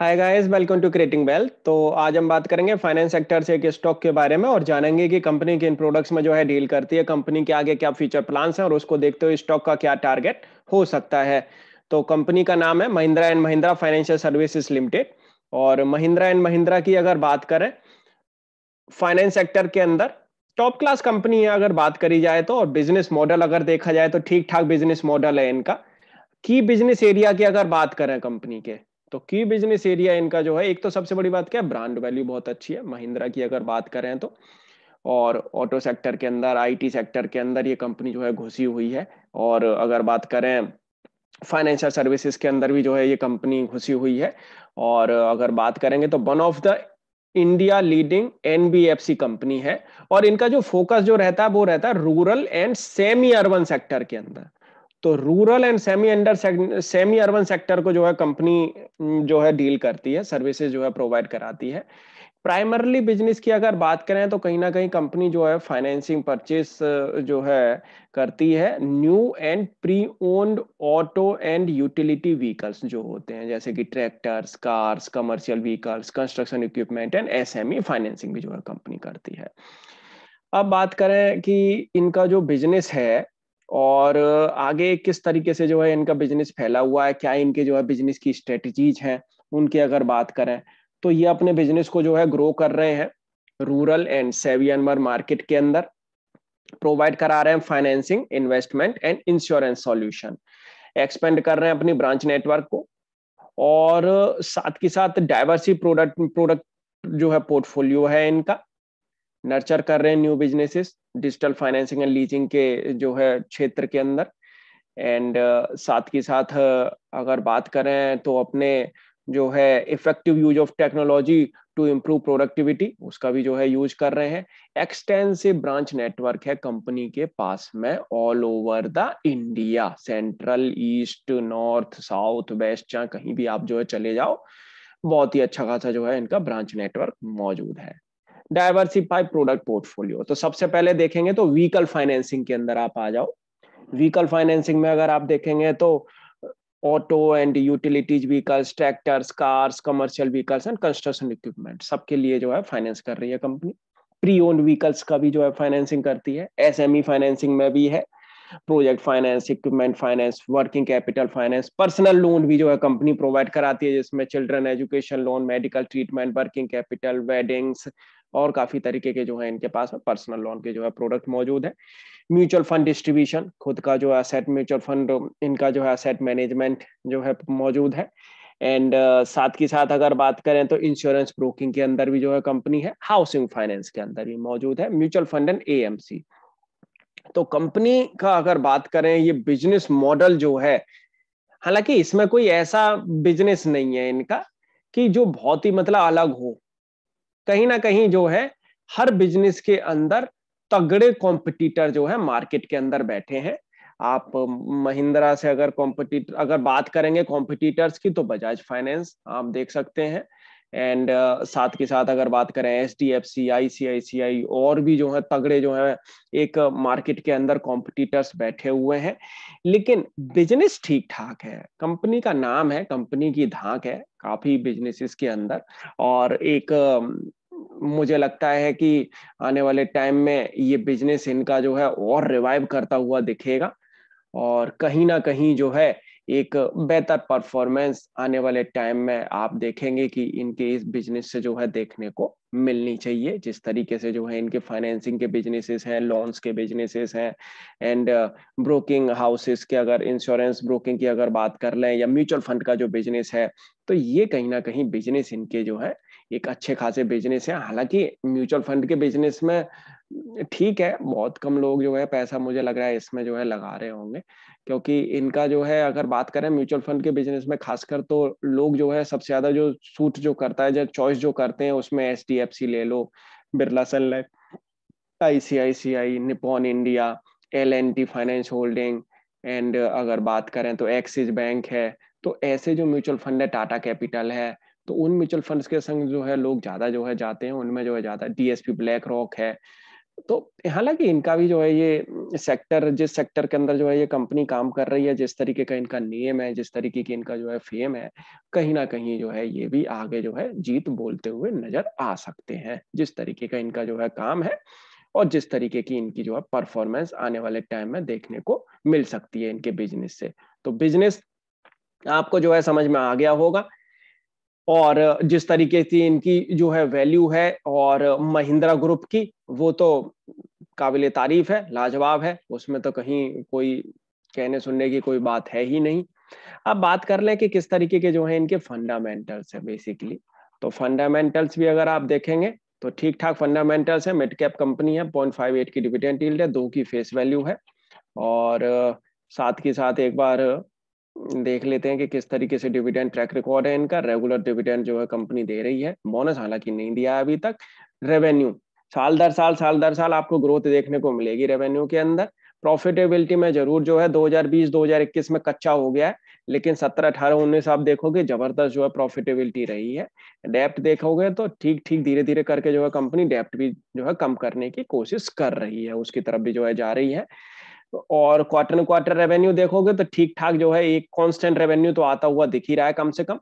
hi guys welcome to creating wealth तो आज हम बात करेंगे फाइनेंस सेक्टर से एक स्टॉक के बारे में और जानेंगे कि कंपनी के इन प्रोडक्ट्स में जो है डील करती है कंपनी के आगे क्या फ्यूचर प्लान्स हैं और उसको देखते हुए स्टॉक का क्या टारगेट हो सकता है तो कंपनी का नाम है Mahindra and Mahindra financial services limited और महिंद्रा एंड महिंद्रा की अगर बात करें फाइनेंस सेक्टर के अंदर टॉप क्लास कंपनी है अगर बात करी जाए तो और बिजनेस मॉडल अगर देखा जाए तो ठीक ठाक बिजनेस मॉडल है इनका की बिजनेस एरिया की अगर बात करें कंपनी के तो की बिजनेस एरिया इनका जो है एक तो सबसे बड़ी बात क्या है ब्रांड वैल्यू बहुत अच्छी है महिंद्रा की अगर बात करें तो और ऑटो सेक्टर के अंदर आईटी सेक्टर के अंदर ये कंपनी जो है घुसी हुई है और अगर बात करें फाइनेंशियल सर्विसेज के अंदर भी जो है ये कंपनी घुसी हुई है और अगर बात करेंगे तो one of the India leading NBFC company है और इनका जो फोकस जो रहता है वो रहता है rural and semi urban sector के अंदर तो rural and semi under semi urban sector को जो है कंपनी mm, जो है डील करती है सर्विसेज जो है प्रोवाइड कराती है प्राइमरली बिजनेस की अगर बात करें तो कहीं ना कहीं कंपनी जो है फाइनेंसिंग परचेस जो है करती है new and pre owned auto and utility vehicles जो होते हैं जैसे कि tractors cars commercial vehicles construction equipment and SME financing भी जो है कंपनी करती है अब बात करें कि इनका जो बिजनेस है और आगे किस तरीके से जो है इनका बिजनेस फैला हुआ है क्या इनके जो है बिजनेस की स्ट्रेटजीज हैं उनकी अगर बात करें तो ये अपने बिजनेस को जो है ग्रो कर रहे हैं रूरल एंड अनवर मार्केट के अंदर प्रोवाइड करा रहे हैं financing investment and insurance solution expand कर रहे हैं अपनी ब्रांच नेटवर्क को और साथ के साथ डाइवर्सी प्रोडक्ट प्रोडक्ट जो है पोर्टफोलियो है इनका नर्चर कर रहे हैं new businesses digital financing and leasing के जो है क्षेत्र के अंदर एंड uh, साथ के साथ अगर बात करें तो अपने जो है effective use of technology to improve productivity उसका भी जो है यूज कर रहे हैं एक्सटेंसिव ब्रांच नेटवर्क है कंपनी के पास में all over the India central east north south west जहाँ कहीं भी आप जो है चले जाओ बहुत ही अच्छा खासा जो है इनका ब्रांच नेटवर्क मौजूद है डायवर्सिफाइड प्रोडक्ट पोर्टफोलियो तो सबसे पहले देखेंगे तो व्हीकल फाइनेंसिंग के अंदर आप आ जाओ व्हीकल फाइनेंसिंग में अगर आप देखेंगे तो auto and utilities vehicles tractors cars commercial vehicles and construction equipment सबके लिए जो है फाइनेंस कर रही है कंपनी प्री ओन व्हीकल्स का भी जो है फाइनेंसिंग करती है एसएमई फाइनेंसिंग e में भी है project finance equipment finance working capital finance personal loan भी जो है कंपनी प्रोवाइड कराती है जिसमें children education loan medical treatment working capital weddings और काफी तरीके के जो है इनके पास पर्सनल लोन के जो है प्रोडक्ट मौजूद है म्यूचुअल फंड डिस्ट्रीब्यूशन खुद का जो असेट म्यूचुअल फंड इनका जो है असेट मैनेजमेंट जो है मौजूद है एंड uh, साथ ही साथ अगर बात करें तो इंश्योरेंस ब्रोकिंग के अंदर भी जो है कंपनी है हाउसिंग फाइनेंस के अंदर भी मौजूद है म्यूचुअल फंड एंड एएमसी तो कंपनी का अगर बात करें ये बिजनेस मॉडल जो है हालांकि इसमें कोई ऐसा बिजनेस नहीं है इनका कि जो बहुत ही मतलब अलग हो कहीं ना कहीं जो है हर बिजनेस के अंदर तगड़े कॉम्पिटिटर जो है मार्केट के अंदर बैठे हैं आप महिंद्रा से अगर कॉम्पिटिटर अगर बात करेंगे कॉम्पिटिटर्स की तो बजाज फाइनेंस आप देख सकते हैं एंड uh, साथ के साथ अगर बात करें H D F C I C I C I C I जो है तगड़े जो है एक मार्केट के अंदर कॉम्पिटिटर्स बैठे हुए हैं लेकिन बिजनेस ठीक ठाक है कंपनी का नाम है कंपनी की धाक है काफी बिजनेसिस के अंदर और एक मुझे लगता है कि आने वाले टाइम में ये बिजनेस इनका जो है और रिवाइव करता हुआ दिखेगा और कहीं ना कहीं जो है एक बेहतर परफॉर्मेंस आने वाले टाइम में आप देखेंगे कि इनके इस बिजनेस से जो है देखने को मिलनी चाहिए जिस तरीके से जो है इनके फाइनेंसिंग के बिजनेसेस हैं लोन्स के बिजनेसेस हैं एंड ब्रोकिंग हाउसेस के अगर इंश्योरेंस ब्रोकिंग की अगर बात कर लें या म्यूचुअल फंड का जो बिजनेस है तो ये कहीं ना कहीं बिजनेस इनके जो है एक अच्छे खासे बिजनेस है हालांकि म्यूचुअल फंड के बिजनेस में ठीक है बहुत कम लोग जो है पैसा मुझे लग रहा है इसमें जो है लगा रहे होंगे क्योंकि इनका जो है अगर बात करें म्यूचुअल फंड के बिजनेस में खासकर तो लोग जो है सबसे ज्यादा जो सूट जो करता है जो चॉइस जो करते हैं उसमें एच डी एफ सी ले लो बिरला सी ICICI Nippon India L N T finance holding and अगर बात करें तो एक्सिस बैंक है तो ऐसे जो म्यूचुअल फंड है टाटा कैपिटल है तो उन म्यूचुअल फंड के संग जो है लोग ज्यादा जो है जाते हैं उनमें जो है ज्यादा डीएसपी ब्लैक रॉक है तो हालांकि इनका भी जो है ये सेक्टर जिस सेक्टर के अंदर जो है ये कंपनी काम कर रही है जिस तरीके का इनका नियम है जिस तरीके की इनका जो है फेम है कहीं ना कहीं जो है ये भी आगे जो है जीत बोलते हुए नजर आ सकते हैं जिस तरीके का इनका जो है काम है और जिस तरीके की इनकी जो है परफॉर्मेंस आने वाले टाइम में देखने को मिल सकती है इनके बिजनेस से तो बिजनेस आपको जो है समझ में आ गया होगा और जिस तरीके से इनकी जो है वैल्यू है और महिंद्रा ग्रुप की वो तो काबिल तारीफ है लाजवाब है उसमें तो कहीं कोई कहने सुनने की कोई बात है ही नहीं अब बात कर लें कि किस तरीके के जो है इनके फंडामेंटल्स है बेसिकली तो फंडामेंटल्स भी अगर आप देखेंगे तो ठीक ठाक फंडामेंटल्स है मिड कैप कंपनी है पॉइंट फाइव एट की डिविडेंट है दो की फेस वैल्यू है और साथ के साथ एक बार देख लेते हैं कि किस तरीके से डिविडेंड ट्रैक रिकॉर्ड है इनका रेगुलर डिविडेंड जो है कंपनी दे रही है बोनस हालांकि नहीं दिया अभी तक रेवेन्यू साल दर साल साल दर साल आपको ग्रोथ देखने को मिलेगी रेवेन्यू के अंदर प्रॉफिटेबिलिटी में जरूर जो है 2020 2021 में कच्चा हो गया है लेकिन 17 18 19 आप देखोगे जबरदस्त जो है प्रॉफिटेबिलिटी रही है डेप्ट देखोगे तो ठीक ठीक धीरे धीरे करके जो है कंपनी डेप्ट भी जो है कम करने की कोशिश कर रही है उसकी तरफ भी जो है जा रही है और क्वार्टर क्वार्टर रेवेन्यू देखोगे तो ठीक ठाक जो है एक कांस्टेंट रेवेन्यू तो आता हुआ दिख ही रहा है कम से कम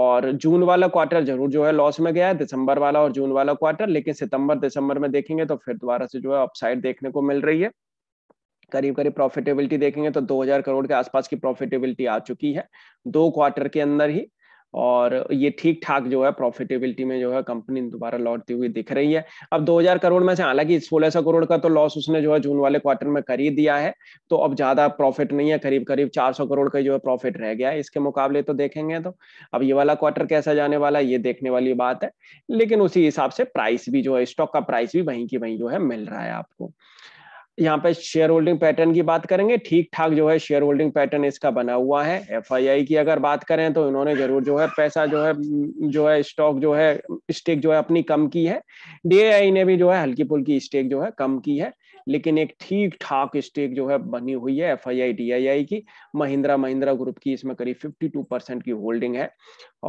और जून वाला क्वार्टर जरूर जो है लॉस में गया है दिसंबर वाला और जून वाला क्वार्टर लेकिन सितंबर दिसंबर में देखेंगे तो फिर दोबारा से जो है अपसाइड देखने को मिल रही है करीब करीब प्रॉफिटेबिलिटी देखेंगे तो 2000 करोड़ के आसपास की प्रॉफिटेबिलिटी आ चुकी है दो क्वार्टर के अंदर ही और ये ठीक ठाक जो है प्रॉफिटेबिलिटी में जो है कंपनी दोबारा लौटती हुई दिख रही है अब 2000 करोड़ में से हालांकि सोलह सौ करोड़ का तो लॉस उसने जो है जून वाले क्वार्टर में कर ही दिया है तो अब ज्यादा प्रॉफिट नहीं है करीब करीब 400 करोड़ का जो है प्रॉफिट रह गया है इसके मुकाबले तो देखेंगे तो अब ये वाला क्वार्टर कैसा जाने वाला ये देखने वाली बात है लेकिन उसी हिसाब से प्राइस भी जो है स्टॉक का प्राइस भी वहीं की वहीं जो है मिल रहा है आपको यहाँ पे शेयर होल्डिंग पैटर्न की बात करेंगे ठीक ठाक जो है शेयर होल्डिंग पैटर्न इसका बना हुआ है एफआईआई की अगर बात करें तो इन्होंने जरूर जो है पैसा जो है जो है स्टॉक जो है स्टेक जो है अपनी कम की है डीएआई ने भी जो है हल्की पुल्की स्टेक जो है कम की है लेकिन एक ठीक ठाक स्टेक जो है बनी हुई है F I I D I आई की महिंद्रा महिंद्रा ग्रुप की इसमें करीब फिफ्टी टू परसेंट की होल्डिंग है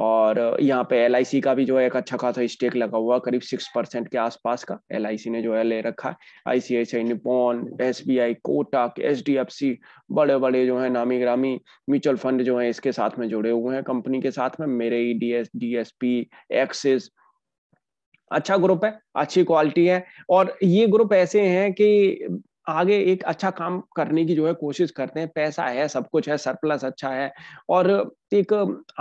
और यहाँ पे एल आई सी का भी जो है एक अच्छा खासा स्टेक लगा हुआ करीब सिक्स परसेंट के आसपास का एल आई सी ने जो है ले रखा है I C I C I S B I Kotak H D F C बड़े बड़े जो है नामी ग्रामी म्यूचुअल फंड जो है इसके साथ में जुड़े हुए हैं कंपनी के साथ में मेरे E D S D S P Axis अच्छा ग्रुप है अच्छी क्वालिटी है और ये ग्रुप ऐसे हैं कि आगे एक अच्छा काम करने की जो है कोशिश करते हैं पैसा है सब कुछ है सरप्लस अच्छा है और एक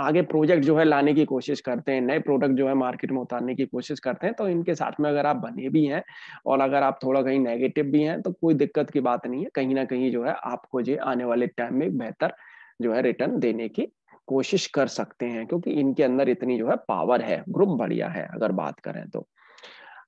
आगे प्रोजेक्ट जो है लाने की कोशिश करते हैं नए प्रोडक्ट जो है मार्केट में उतारने की कोशिश करते हैं तो इनके साथ में अगर आप बने भी हैं और अगर आप थोड़ा कहीं नेगेटिव भी हैं तो कोई दिक्कत की बात नहीं है कहीं ना कहीं जो है आपको जो आने वाले टाइम में बेहतर जो है रिटर्न देने की कोशिश कर सकते हैं क्योंकि इनके अंदर इतनी जो है पावर है ग्रुप बढ़िया है अगर बात करें तो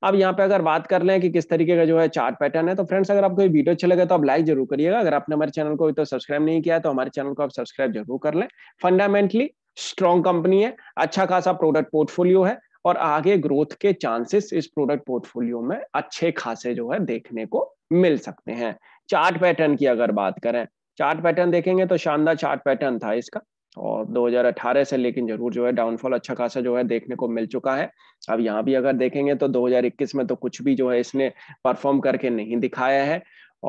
अब यहाँ पे अगर बात कर लें कि किस तरीके का जो है चार्ट पैटर्न है तो फ्रेंड्स अगर आपको वीडियो अच्छा लगे तो आप लाइक जरूर करिएगा अगर आपने हमारे चैनल को अभी तो सब्सक्राइब नहीं किया है तो हमारे चैनल को आप सब्सक्राइब जरूर कर लें फंडामेंटली स्ट्रॉन्ग कंपनी है अच्छा खासा प्रोडक्ट पोर्टफोलियो है और आगे ग्रोथ के चांसेस इस प्रोडक्ट पोर्टफोलियो में अच्छे खासे जो है देखने को मिल सकते हैं चार्ट पैटर्न की अगर बात करें चार्ट पैटर्न देखेंगे तो शानदार चार्ट पैटर्न था इसका और 2018 से लेकिन जरूर जो है डाउनफॉल अच्छा खासा जो है देखने को मिल चुका है अब यहाँ भी अगर देखेंगे तो 2021 में तो कुछ भी जो है इसने परफॉर्म करके नहीं दिखाया है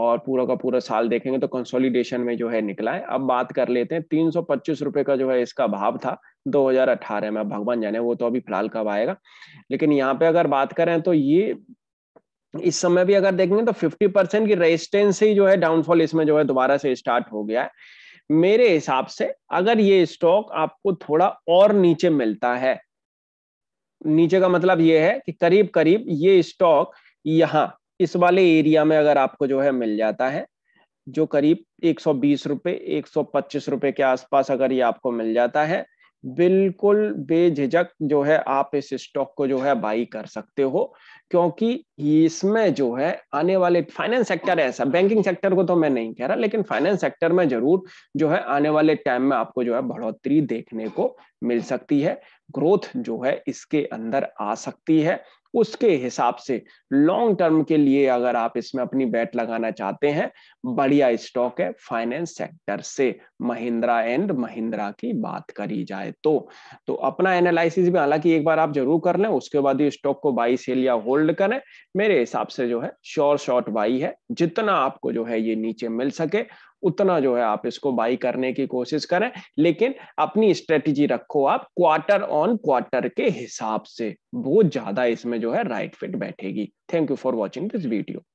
और पूरा का पूरा साल देखेंगे तो कंसोलिडेशन में जो है निकला है अब बात कर लेते हैं तीन सौ रुपए का जो है इसका भाव था 2018 में भगवान जाने वो तो अभी फिलहाल कब आएगा लेकिन यहाँ पे अगर बात करें तो ये इस समय भी अगर देखेंगे तो 50 परसेंट की रेजिस्टेंस ही जो है डाउनफॉल इसमें जो है दोबारा से स्टार्ट हो गया है मेरे हिसाब से अगर ये स्टॉक आपको थोड़ा और नीचे मिलता है नीचे का मतलब ये है कि करीब करीब ये स्टॉक यहाँ इस वाले एरिया में अगर आपको जो है मिल जाता है जो करीब एक 120 रुपए पच्चीस रुपए के आसपास अगर ये आपको मिल जाता है बिल्कुल बेझिझक जो है आप इस स्टॉक को जो है बाई कर सकते हो क्योंकि इसमें जो है आने वाले फाइनेंस सेक्टर ऐसा बैंकिंग सेक्टर को तो मैं नहीं कह रहा लेकिन फाइनेंस सेक्टर में जरूर जो है आने वाले टाइम में आपको जो है बढ़ोतरी देखने को मिल सकती है ग्रोथ जो है इसके अंदर आ सकती है उसके हिसाब से लॉन्ग टर्म के लिए अगर आप इसमें अपनी बैट लगाना चाहते हैं बढ़िया स्टॉक है फाइनेंस सेक्टर से महिंद्रा एंड महिंद्रा की बात करी जाए तो तो अपना एनालिसिस भी हालांकि एक बार आप जरूर कर लें उसके बाद ही स्टॉक को बाई सेल या होल्ड करें मेरे हिसाब से जो है श्योर शॉर्ट बाई है जितना आपको जो है ये नीचे मिल सके उतना जो है आप इसको बाई करने की कोशिश करें लेकिन अपनी स्ट्रेटेजी रखो आप क्वार्टर ऑन क्वार्टर के हिसाब से बहुत ज्यादा इसमें जो है राइट फिट बैठेगी thank you for watching this video